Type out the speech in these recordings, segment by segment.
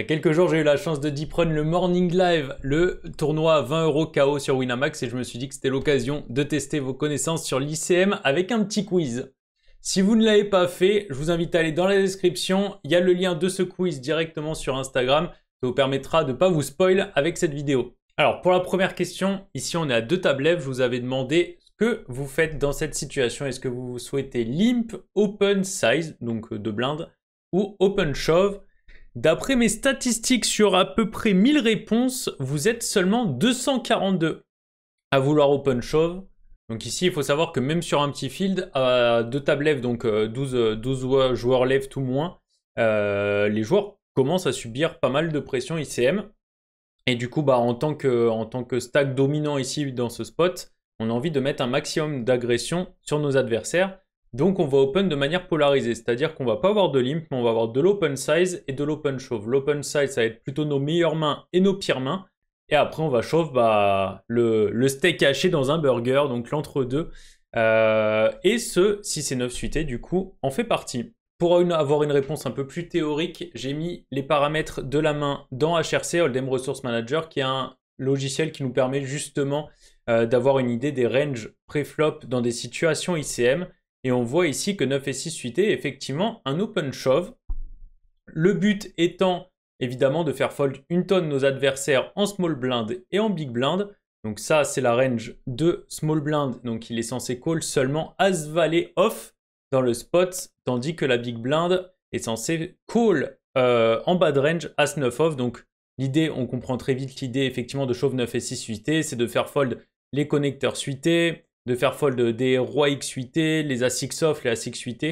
Il y a quelques jours, j'ai eu la chance de deep run le Morning Live, le tournoi 20 euros KO sur Winamax, et je me suis dit que c'était l'occasion de tester vos connaissances sur l'ICM avec un petit quiz. Si vous ne l'avez pas fait, je vous invite à aller dans la description. Il y a le lien de ce quiz directement sur Instagram. qui vous permettra de ne pas vous spoil avec cette vidéo. Alors, pour la première question, ici on est à deux tablettes. Je vous avais demandé ce que vous faites dans cette situation. Est-ce que vous souhaitez limp, open size, donc euh, de blindes, ou open shove D'après mes statistiques sur à peu près 1000 réponses, vous êtes seulement 242 à vouloir open shove. Donc ici, il faut savoir que même sur un petit field, à deux tables left, donc 12, euh, euh, euh, joueurs left tout moins, les joueurs commencent à subir pas mal de pression ICM. Et du coup, bah, en, tant que, en tant que stack dominant ici dans ce spot, on a envie de mettre un maximum d'agression sur nos adversaires. Donc on va open de manière polarisée, c'est-à-dire qu'on va pas avoir de limp, mais on va avoir de l'open size et de l'open shove. L'open size, ça va être plutôt nos meilleures mains et nos pires mains. Et après, on va shove bah, le, steak haché dans un burger, donc l'entre-deux. Euh, et ce, si c'est 9 suité, du coup, en fait partie. Pour avoir une réponse un peu plus théorique, j'ai mis les paramètres de la main dans HRC, Hold'em Resource Manager, qui est un logiciel qui nous permet justement euh, d'avoir une idée des ranges pré dans des situations ICM. Et on voit ici que 9 et 6 suité est effectivement un open shove. Le but étant évidemment de faire fold une tonne nos adversaires en small blind et en big blind. Donc ça, c'est la range de small blind. Donc il est censé call seulement as valet off dans le spot, tandis que la big blind est censée call euh, en bas de range as 9 off. Donc l'idée, on comprend très vite l'idée effectivement de shove 9 et 6 suité, c'est de faire fold les connecteurs suités, de faire fold des rois x8, les a6 off, les a6 8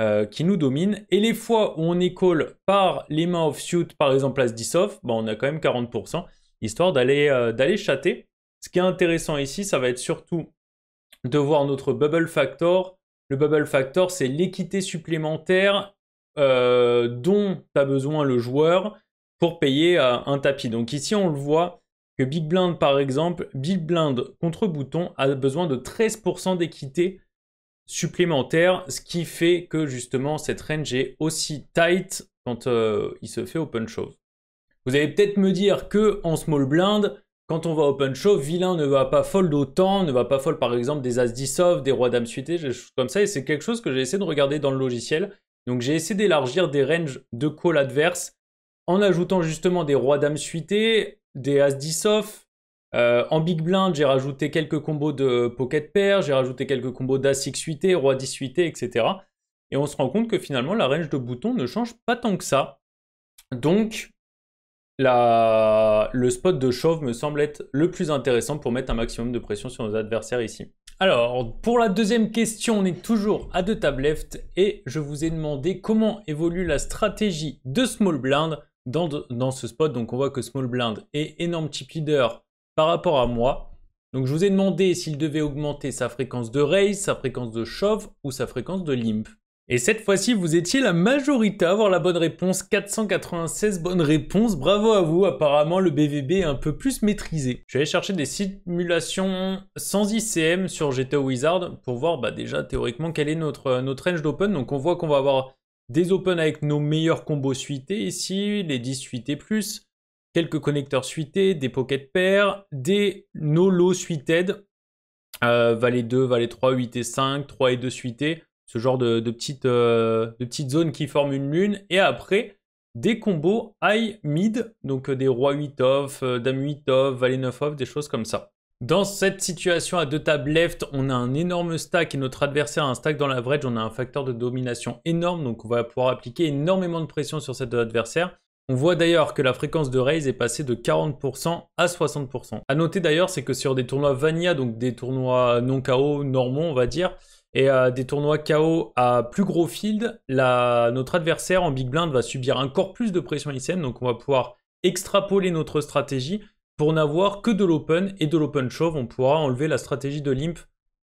euh, qui nous dominent. Et les fois où on école par les mains offsuit, par exemple as 10 off, on a quand même 40%, histoire d'aller euh, d'aller chatter. Ce qui est intéressant ici, ça va être surtout de voir notre bubble factor. Le bubble factor, c'est l'équité supplémentaire euh, dont a besoin le joueur pour payer un tapis. Donc ici, on le voit, que Big Blind, par exemple, Big Blind contre Bouton a besoin de 13% d'équité supplémentaire, ce qui fait que justement cette range est aussi tight quand euh, il se fait open shove. Vous allez peut-être me dire que en small blind, quand on va open shove, vilain ne va pas fold autant, ne va pas fold par exemple des as 10 des rois dames suité, des choses comme ça, et c'est quelque chose que j'ai essayé de regarder dans le logiciel. Donc j'ai essayé d'élargir des ranges de call adverse en ajoutant justement des rois dames suitées, des As-10 off. Euh, en big blind, j'ai rajouté quelques combos de pocket pair, j'ai rajouté quelques combos d'As-6 8 Roi 10 8 etc. Et on se rend compte que finalement, la range de boutons ne change pas tant que ça. Donc, le spot de chauve me semble être le plus intéressant pour mettre un maximum de pression sur nos adversaires ici. Alors, pour la deuxième question, on est toujours à deux tables left et je vous ai demandé comment évolue la stratégie de Small Blind dans, ce spot. Donc on voit que Small Blind est énorme type leader par rapport à moi. Donc je vous ai demandé s'il devait augmenter sa fréquence de raise, sa fréquence de shove ou sa fréquence de limp. Et cette fois-ci, vous étiez la majorité à avoir la bonne réponse, 496 bonnes réponses, bravo à vous, apparemment le BVB est un peu plus maîtrisé. Je vais aller chercher des simulations sans ICM sur GTO Wizard pour voir bah, déjà théoriquement quel est notre, euh, notre range d'open, donc on voit qu'on va avoir des open avec nos meilleurs combos suités ici, les 10 suités plus, quelques connecteurs suités, des pocket pairs, des Nolo lots suited, euh, valet 2, valet 3, 8 et 5, 3 et 2 suités, ce genre de, petites, euh, de petites zones qui forment une lune, et après des combos high mid, donc euh, des rois 8 off, euh, dame 8 off, valet 9 off, des choses comme ça. Dans cette situation à deux tables left, on a un énorme stack et notre adversaire a un stack dans l'average. On a un facteur de domination énorme, donc on va pouvoir appliquer énormément de pression sur cet adversaire. On voit d'ailleurs que la fréquence de raise est passée de 40% à 60%. À noter d'ailleurs, c'est que sur des tournois vania, donc des tournois non KO normaux, on va dire, et des tournois KO à plus gros field, notre adversaire en big blind va subir encore plus de pression ICM, donc on va pouvoir extrapoler notre stratégie pour n'avoir que de l'open et de l'open shove, on pourra enlever la stratégie de l'imp,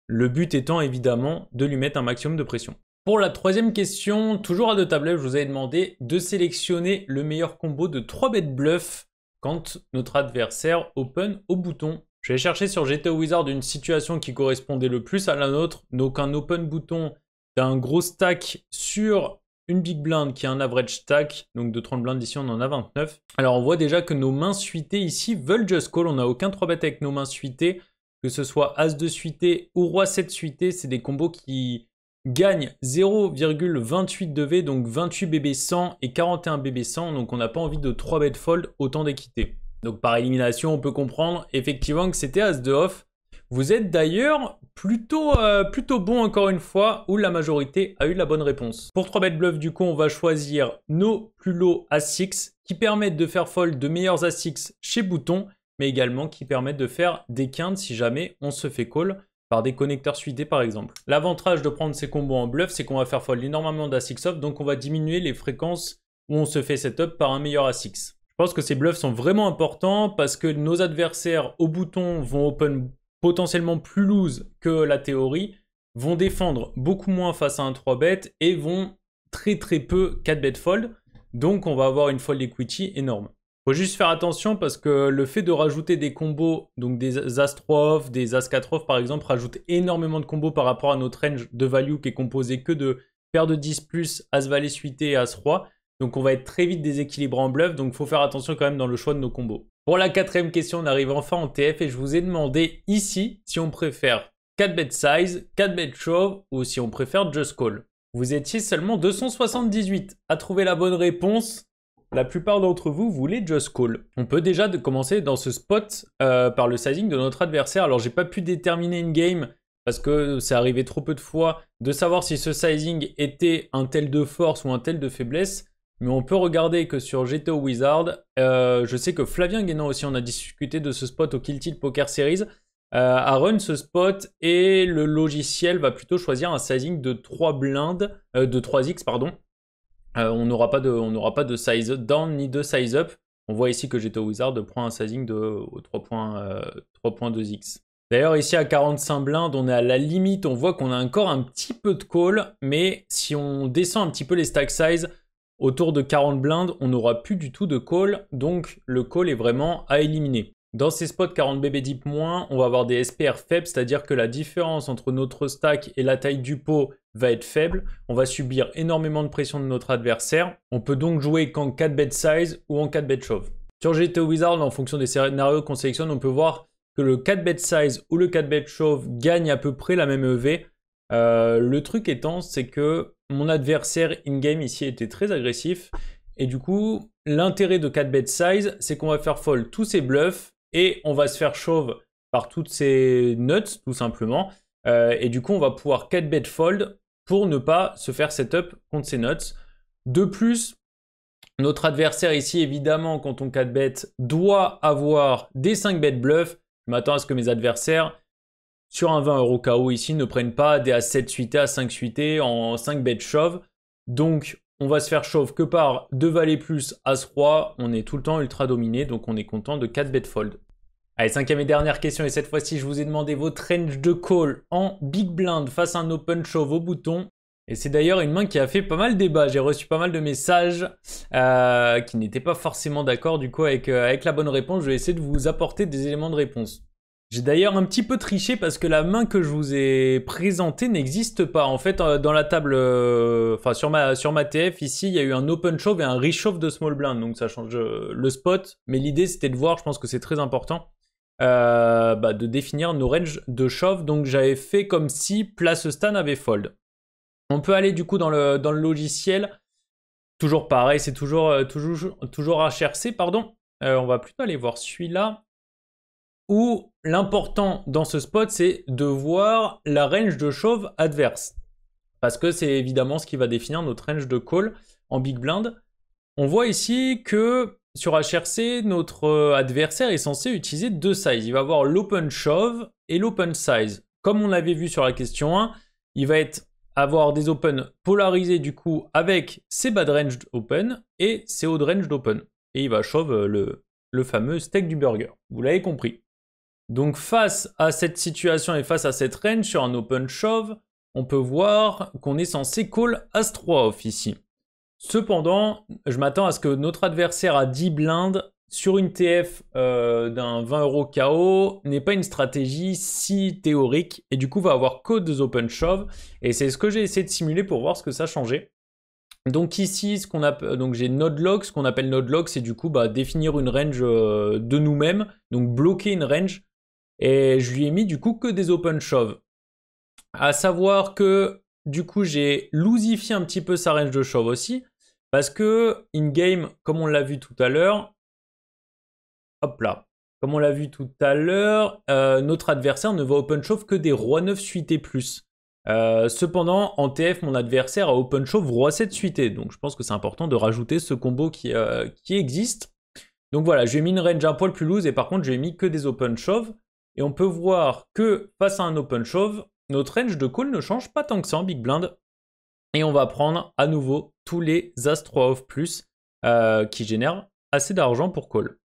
le but étant évidemment de lui mettre un maximum de pression. Pour la troisième question, toujours à deux tablettes, je vous avais demandé de sélectionner le meilleur combo de 3 bêtes bluff quand notre adversaire open au bouton. Je vais chercher sur GTO Wizard une situation qui correspondait le plus à la nôtre, donc un open bouton d'un gros stack sur une big blind qui a un average stack, donc de 30 blindes ici on en a 29. Alors on voit déjà que nos mains suitées ici veulent just call, on n'a aucun 3 bet avec nos mains suitées, que ce soit As de suité ou Roi 7 suité, c'est des combos qui gagnent 0,28 de V, donc 28 BB 100 et 41 BB 100, donc on n'a pas envie de 3 bet fold, autant d'équité. Donc par élimination on peut comprendre effectivement que c'était As de off, vous êtes d'ailleurs plutôt, euh, plutôt bon encore une fois où la majorité a eu la bonne réponse. Pour 3 bêtes bluff du coup on va choisir nos plus low a 6 qui permettent de faire fold de meilleurs a 6 chez Bouton mais également qui permettent de faire des quintes si jamais on se fait call par des connecteurs suités par exemple. L'avantage de prendre ces combos en bluff, c'est qu'on va faire fold énormément d'A6 off, donc on va diminuer les fréquences où on se fait setup par un meilleur A6. Je pense que ces bluffs sont vraiment importants parce que nos adversaires au bouton vont open potentiellement plus loose que la théorie, vont défendre beaucoup moins face à un 3 bet et vont très très peu 4 bet fold. Donc on va avoir une fold equity énorme. Faut juste faire attention parce que le fait de rajouter des combos, donc des As 3 off, des As 4 off par exemple, rajoute énormément de combos par rapport à notre range de value qui est composé que de paires de 10 plus, As valet suité et As 3. Donc on va être très vite déséquilibré en bluff, donc faut faire attention quand même dans le choix de nos combos. Pour la quatrième question, on arrive enfin en TF et je vous ai demandé ici si on préfère 4 bet size, 4 bet shove ou si on préfère just call. Vous étiez seulement 278 à trouver la bonne réponse. La plupart d'entre vous voulaient just call. On peut déjà commencer dans ce spot euh, par le sizing de notre adversaire. Alors j'ai pas pu déterminer une game parce que c'est arrivé trop peu de fois de savoir si ce sizing était un tel de force ou un tel de faiblesse mais on peut regarder que sur GTO Wizard, euh, je sais que Flavien Guénon aussi, on a discuté de ce spot au Tilt Poker Series, euh, run ce spot et le logiciel va plutôt choisir un sizing de 3 blindes, euh, de 3x, pardon. Euh, on n'aura pas, de, pas de size down ni de size up. On voit ici que GTO Wizard prend un sizing de 3.2x. D'ailleurs, ici à 45 blindes, on est à la limite. On voit qu'on a encore un petit peu de call, mais si on descend un petit peu les stack size, Autour de 40 blindes, on n'aura plus du tout de call, donc le call est vraiment à éliminer. Dans ces spots 40 BB deep moins, on va avoir des SPR faibles, c'est-à-dire que la différence entre notre stack et la taille du pot va être faible. On va subir énormément de pression de notre adversaire. On peut donc jouer qu'en 4 bet size ou en 4 bet shove. Sur GTO Wizard, en fonction des scénarios qu'on sélectionne, on peut voir que le 4 bet size ou le 4 bet shove gagne à peu près la même EV. Euh, le truc étant, c'est que mon adversaire in-game ici était très agressif. Et du coup, l'intérêt de 4 bet size, c'est qu'on va faire fold tous ses bluffs et on va se faire chauve par toutes ses nuts, tout simplement. Euh, et du coup, on va pouvoir 4 bet fold pour ne pas se faire setup contre ses nuts. De plus, notre adversaire ici, évidemment, quand on 4 bet, doit avoir des 5 bet bluffs. Je m'attends à ce que mes adversaires sur un 20 euros KO ici ne prennent pas des A7 suité, A5 suité en 5 bêtes shove. Donc on va se faire chauve que par 2 valets plus as 3. On est tout le temps ultra dominé, donc on est content de 4 bêtes fold. Allez, cinquième et dernière question, et cette fois-ci, je vous ai demandé votre range de call en big blind face à un open shove au bouton. Et c'est d'ailleurs une main qui a fait pas mal de débats. J'ai reçu pas mal de messages euh, qui n'étaient pas forcément d'accord du coup avec, euh, avec la bonne réponse. Je vais essayer de vous apporter des éléments de réponse. J'ai d'ailleurs un petit peu triché parce que la main que je vous ai présentée n'existe pas. En fait, euh, dans la table, euh, enfin sur ma, sur ma TF ici, il y a eu un open shove et un re-shove de small blind, donc ça change euh, le spot. Mais l'idée c'était de voir, je pense que c'est très important, bah, de définir nos ranges de shove. Donc j'avais fait comme si place Stan avait fold. On peut aller du coup dans le, dans le logiciel. Toujours pareil, c'est toujours, toujours, toujours HRC, pardon. on va plutôt aller voir celui-là. Ou l'important dans ce spot, c'est de voir la range de shove adverse. Parce que c'est évidemment ce qui va définir notre range de call en big blind. On voit ici que sur HRC, notre euh, adversaire est censé utiliser deux sizes. Il va avoir l'open shove et l'open size. Comme on l'avait vu sur la question 1, il va être avoir des open polarisés du coup avec ses bad range open et ses haut range open. Et il va shove euh, le, le fameux steak du burger. Vous l'avez compris. Donc face à cette situation et face à cette range sur un open shove, on peut voir qu'on est censé call As-3 off ici. Cependant, je m'attends à ce que notre adversaire à 10 blindes sur une TF euh, d'un 20 euros KO n'est pas une stratégie si théorique et du coup va avoir code des open shove et c'est ce que j'ai essayé de simuler pour voir ce que ça changeait. Donc ici, qu'on j'ai node ce qu'on appelle node lock, c'est du coup bah, définir une range euh, de nous-mêmes, donc bloquer une range et je lui ai mis du coup que des open shove. À savoir que du coup j'ai loosifié un petit peu sa range de shove aussi. Parce que in-game, comme on l'a vu tout à l'heure, hop là, comme on l'a vu tout à l'heure, euh, notre adversaire ne va open shove que des rois 9 suité plus. Euh, cependant, en TF, mon adversaire a open shove roi 7 suité. Donc je pense que c'est important de rajouter ce combo qui, euh, qui existe. Donc voilà, j'ai mis une range un poil plus loose et par contre, j'ai mis que des open shove. Et on peut voir que face à un open shove, notre range de call ne change pas tant que ça en big blind. Et on va prendre à nouveau tous les Astro off plus euh, qui génèrent assez d'argent pour call.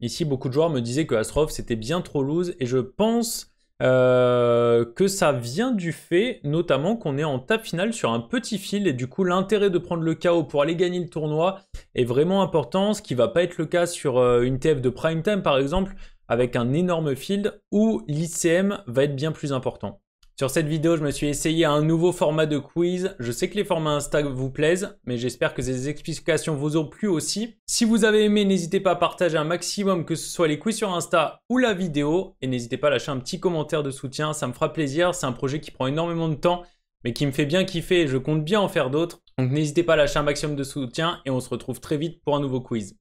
Ici, beaucoup de joueurs me disaient que Off, c'était bien trop loose et je pense euh, que ça vient du fait notamment qu'on est en tape finale sur un petit fil et du coup l'intérêt de prendre le KO pour aller gagner le tournoi est vraiment important, ce qui va pas être le cas sur euh, une TF de prime time par exemple avec un énorme field où l'ICM va être bien plus important. Sur cette vidéo, je me suis essayé à un nouveau format de quiz. Je sais que les formats Insta vous plaisent, mais j'espère que ces explications vous ont plu aussi. Si vous avez aimé, n'hésitez pas à partager un maximum, que ce soit les quiz sur Insta ou la vidéo. Et n'hésitez pas à lâcher un petit commentaire de soutien, ça me fera plaisir. C'est un projet qui prend énormément de temps, mais qui me fait bien kiffer et je compte bien en faire d'autres. Donc n'hésitez pas à lâcher un maximum de soutien et on se retrouve très vite pour un nouveau quiz.